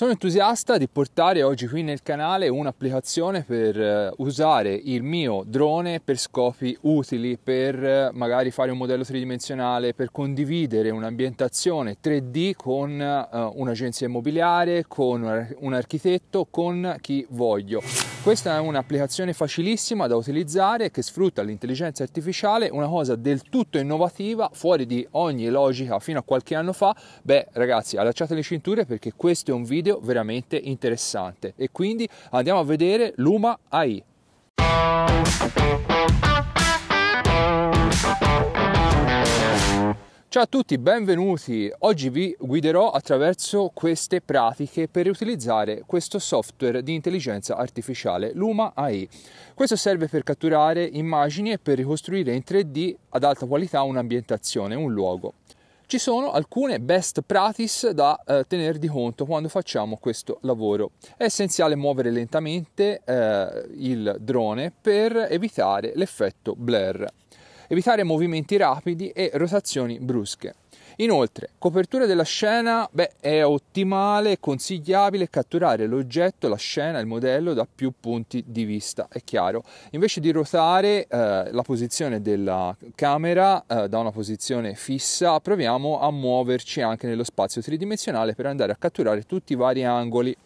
Sono entusiasta di portare oggi qui nel canale un'applicazione per eh, usare il mio drone per scopi utili, per eh, magari fare un modello tridimensionale, per condividere un'ambientazione 3D con eh, un'agenzia immobiliare, con un architetto, con chi voglio. Questa è un'applicazione facilissima da utilizzare che sfrutta l'intelligenza artificiale, una cosa del tutto innovativa, fuori di ogni logica fino a qualche anno fa. Beh ragazzi, allacciate le cinture perché questo è un video video veramente interessante e quindi andiamo a vedere Luma AI. Ciao a tutti, benvenuti. Oggi vi guiderò attraverso queste pratiche per utilizzare questo software di intelligenza artificiale Luma AI. Questo serve per catturare immagini e per ricostruire in 3D ad alta qualità un'ambientazione, un luogo ci sono alcune best practice da eh, tenere di conto quando facciamo questo lavoro. È essenziale muovere lentamente eh, il drone per evitare l'effetto blur, evitare movimenti rapidi e rotazioni brusche. Inoltre, copertura della scena, beh, è ottimale, consigliabile catturare l'oggetto, la scena, il modello da più punti di vista, è chiaro. Invece di ruotare eh, la posizione della camera eh, da una posizione fissa, proviamo a muoverci anche nello spazio tridimensionale per andare a catturare tutti i vari angoli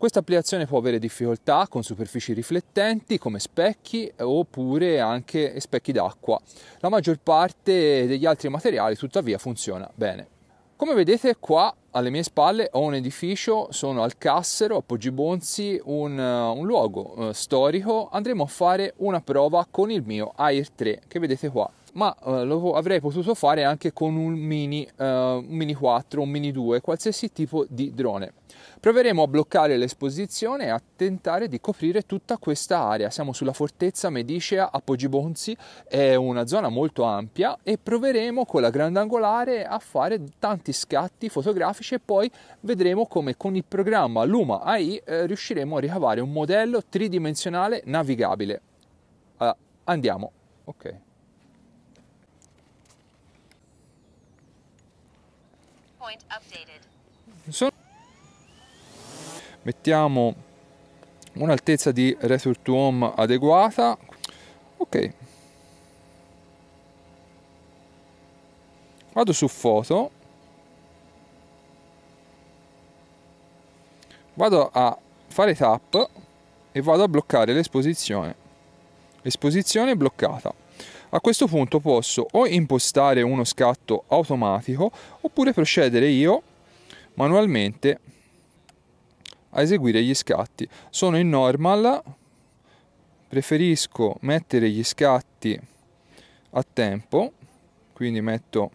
questa applicazione può avere difficoltà con superfici riflettenti come specchi oppure anche specchi d'acqua. La maggior parte degli altri materiali tuttavia funziona bene. Come vedete qua alle mie spalle ho un edificio, sono al Cassero, a Poggibonzi, un, eh, un luogo eh, storico. Andremo a fare una prova con il mio AIR 3 che vedete qua ma eh, lo avrei potuto fare anche con un mini, eh, un mini 4, un mini 2, qualsiasi tipo di drone. Proveremo a bloccare l'esposizione e a tentare di coprire tutta questa area. Siamo sulla fortezza Medicea a Poggibonzi, è una zona molto ampia e proveremo con la grandangolare a fare tanti scatti fotografici e poi vedremo come con il programma Luma AI eh, riusciremo a ricavare un modello tridimensionale navigabile. Allora, ah, andiamo. Okay. Mettiamo un'altezza di return to home adeguata. Ok. Vado su foto. Vado a fare tap e vado a bloccare l'esposizione. Esposizione bloccata. A questo punto posso o impostare uno scatto automatico oppure procedere io manualmente a eseguire gli scatti. Sono in normal, preferisco mettere gli scatti a tempo, quindi metto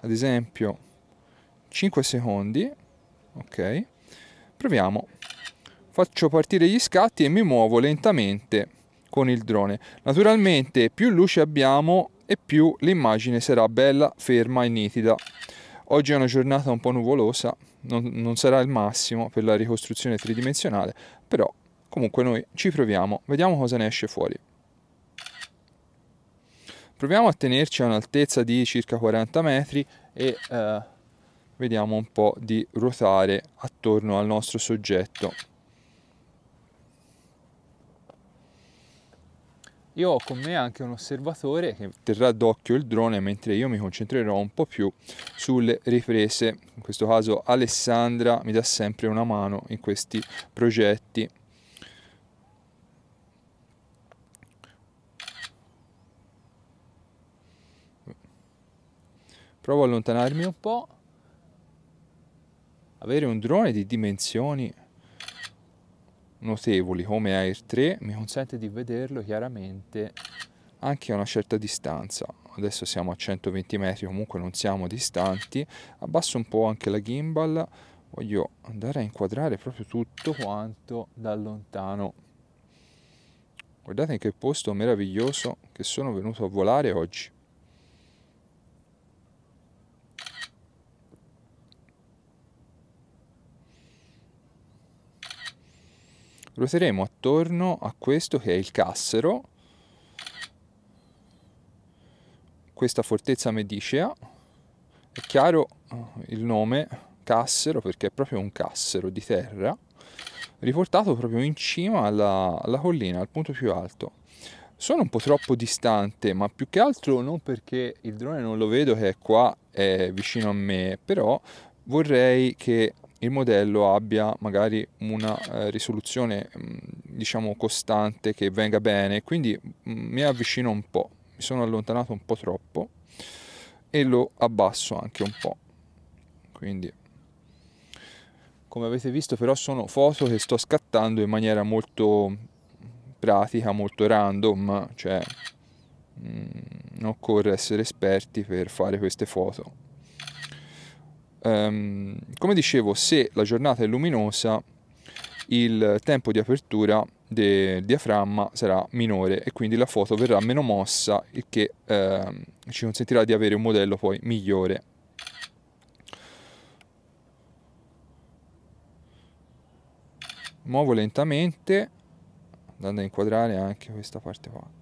ad esempio 5 secondi, ok? Proviamo. Faccio partire gli scatti e mi muovo lentamente con il drone. Naturalmente più luce abbiamo e più l'immagine sarà bella, ferma e nitida. Oggi è una giornata un po' nuvolosa, non, non sarà il massimo per la ricostruzione tridimensionale, però comunque noi ci proviamo, vediamo cosa ne esce fuori. Proviamo a tenerci a un'altezza di circa 40 metri e eh, vediamo un po' di ruotare attorno al nostro soggetto. Io ho con me anche un osservatore che terrà d'occhio il drone mentre io mi concentrerò un po' più sulle riprese. In questo caso Alessandra mi dà sempre una mano in questi progetti. Provo a allontanarmi un po'. Avere un drone di dimensioni notevoli come Air 3 mi consente di vederlo chiaramente anche a una certa distanza adesso siamo a 120 metri comunque non siamo distanti abbasso un po' anche la gimbal voglio andare a inquadrare proprio tutto quanto da lontano guardate in che posto meraviglioso che sono venuto a volare oggi ruoteremo attorno a questo che è il cassero, questa fortezza medicea, è chiaro eh, il nome cassero perché è proprio un cassero di terra, riportato proprio in cima alla, alla collina, al punto più alto. Sono un po' troppo distante, ma più che altro non perché il drone non lo vedo che è qua, è vicino a me, però vorrei che il modello abbia magari una eh, risoluzione mm, diciamo costante che venga bene quindi mm, mi avvicino un po' mi sono allontanato un po' troppo e lo abbasso anche un po' quindi come avete visto però sono foto che sto scattando in maniera molto pratica molto random cioè mh, mm, non occorre essere esperti per fare queste foto Um, come dicevo, se la giornata è luminosa, il tempo di apertura del diaframma sarà minore e quindi la foto verrà meno mossa, il che ehm, ci consentirà di avere un modello poi migliore. Muovo lentamente, andando a inquadrare anche questa parte qua.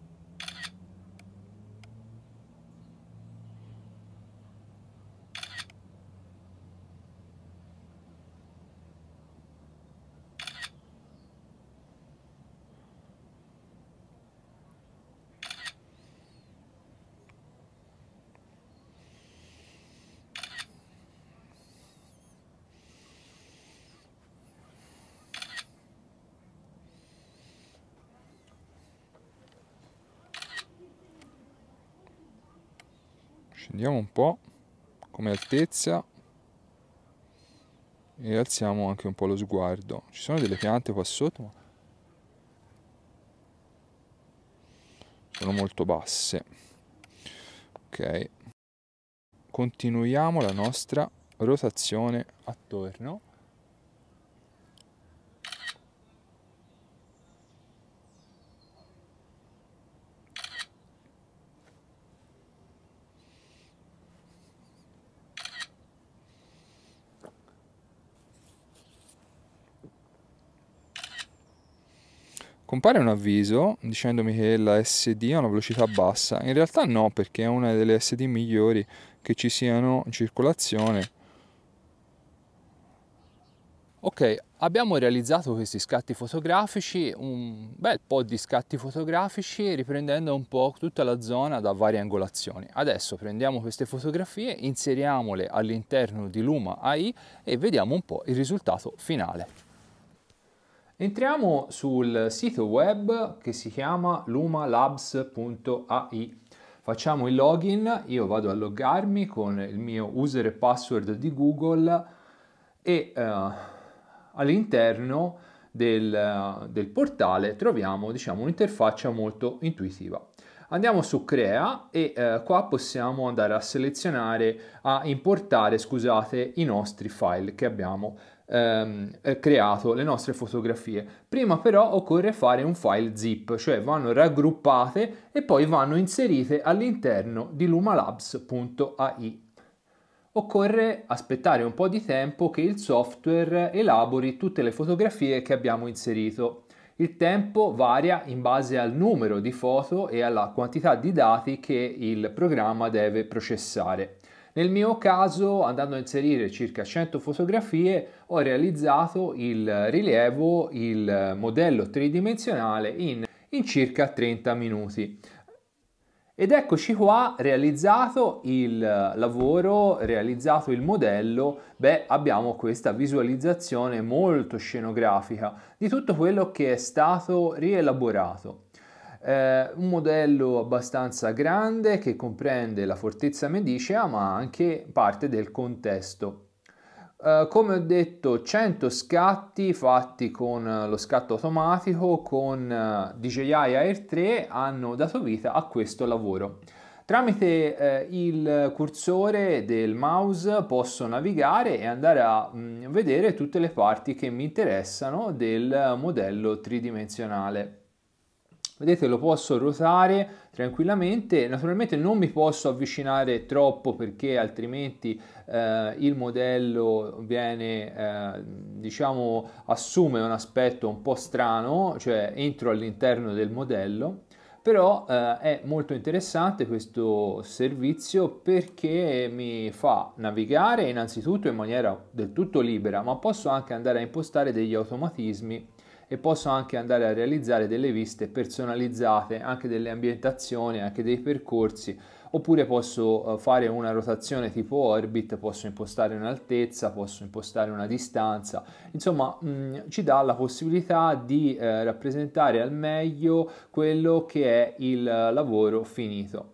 scendiamo un po' come altezza e alziamo anche un po' lo sguardo ci sono delle piante qua sotto ma sono molto basse ok continuiamo la nostra rotazione attorno compare un avviso dicendomi che la SD ha una velocità bassa. In realtà no, perché è una delle SD migliori che ci siano in circolazione. Ok, abbiamo realizzato questi scatti fotografici, un bel po' di scatti fotografici riprendendo un po' tutta la zona da varie angolazioni. Adesso prendiamo queste fotografie, inseriamole all'interno di Luma AI e vediamo un po' il risultato finale. Entriamo sul sito web che si chiama lumalabs.ai. Facciamo il login, io vado a loggarmi con il mio user e password di Google e eh, all'interno del, del, portale troviamo diciamo, un'interfaccia molto intuitiva. Andiamo su crea e eh, qua possiamo andare a selezionare, a importare, scusate, i nostri file che abbiamo ehm, eh, creato le nostre fotografie. Prima però occorre fare un file zip, cioè vanno raggruppate e poi vanno inserite all'interno di lumalabs.ai. Occorre aspettare un po' di tempo che il software elabori tutte le fotografie che abbiamo inserito. Il tempo varia in base al numero di foto e alla quantità di dati che il programma deve processare. Nel mio caso, andando a inserire circa 100 fotografie, ho realizzato il rilievo, il modello tridimensionale in, in circa 30 minuti. Ed eccoci qua, realizzato il lavoro, realizzato il modello, beh, abbiamo questa visualizzazione molto scenografica di tutto quello che è stato rielaborato eh, un modello abbastanza grande che comprende la fortezza medicea ma anche parte del contesto. Eh, come ho detto 100 scatti fatti con eh, lo scatto automatico con DJI Air 3 hanno dato vita a questo lavoro. Tramite eh, il cursore del mouse posso navigare e andare a mh, mm, vedere tutte le parti che mi interessano del modello tridimensionale. Vedete lo posso ruotare tranquillamente, naturalmente non mi posso avvicinare troppo perché altrimenti eh, il modello viene, eh, diciamo, assume un aspetto un po' strano, cioè entro all'interno del modello, però eh, è molto interessante questo servizio perché mi fa navigare innanzitutto in maniera del tutto libera, ma posso anche andare a impostare degli automatismi e posso anche andare a realizzare delle viste personalizzate, anche delle ambientazioni, anche dei percorsi, oppure posso eh, fare una rotazione tipo orbit, posso impostare un'altezza, posso impostare una distanza, insomma mh, mm, ci dà la possibilità di eh, rappresentare al meglio quello che è il lavoro finito.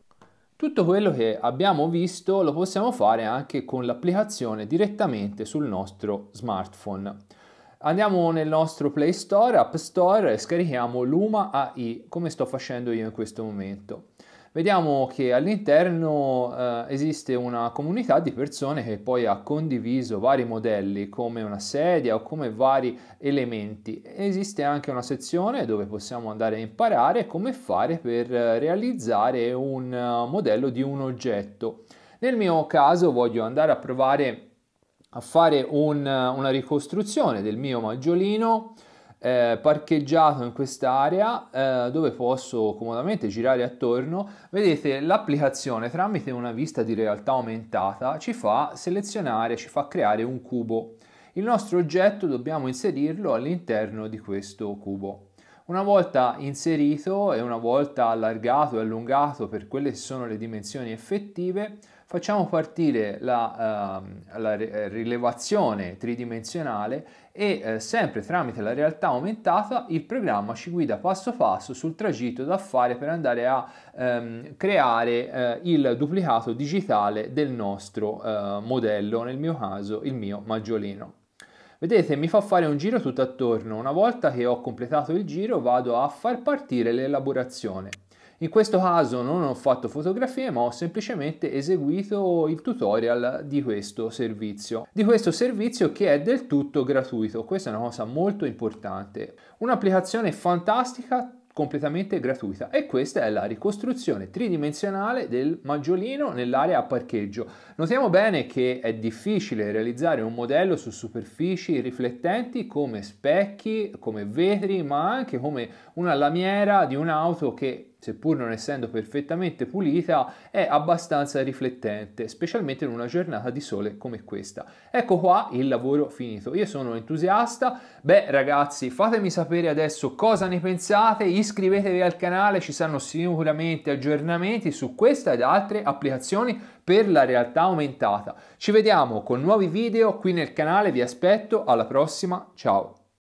Tutto quello che abbiamo visto lo possiamo fare anche con l'applicazione direttamente sul nostro smartphone. Andiamo nel nostro Play Store, App Store e scarichiamo Luma AI, come sto facendo io in questo momento. Vediamo che all'interno eh, esiste una comunità di persone che poi ha condiviso vari modelli come una sedia o come vari elementi. Esiste anche una sezione dove possiamo andare a imparare come fare per realizzare un eh, modello di un oggetto. Nel mio caso voglio andare a provare a fare un, una ricostruzione del mio maggiolino eh, parcheggiato in quest'area eh, dove posso comodamente girare attorno. Vedete l'applicazione tramite una vista di realtà aumentata ci fa selezionare, ci fa creare un cubo. Il nostro oggetto dobbiamo inserirlo all'interno di questo cubo. Una volta inserito e una volta allargato e allungato per quelle che sono le dimensioni effettive, facciamo partire la, uh, la eh, rilevazione tridimensionale e uh, sempre tramite la realtà aumentata il programma ci guida passo passo sul tragitto da fare per andare a um, creare uh, il duplicato digitale del nostro modello, nel mio caso il mio maggiolino. Vedete, mi fa fare un giro tutto attorno. Una volta che ho completato il giro vado a far partire l'elaborazione. In questo caso non ho fatto fotografie ma ho semplicemente eseguito il tutorial di questo servizio, di questo servizio che è del tutto gratuito, questa è una cosa molto importante. Un'applicazione fantastica completamente gratuita e questa è la ricostruzione tridimensionale del maggiolino nell'area a parcheggio. Notiamo bene che è difficile realizzare un modello su superfici riflettenti come specchi, come vetri, ma anche come una lamiera di un'auto che seppur non essendo perfettamente pulita, è abbastanza riflettente, specialmente in una giornata di sole come questa. Ecco qua il lavoro finito. Io sono entusiasta. Beh ragazzi, fatemi sapere adesso cosa ne pensate, iscrivetevi al canale, ci saranno sicuramente aggiornamenti su questa ed altre applicazioni per la realtà aumentata. Ci vediamo con nuovi video qui nel canale, vi aspetto, alla prossima, ciao!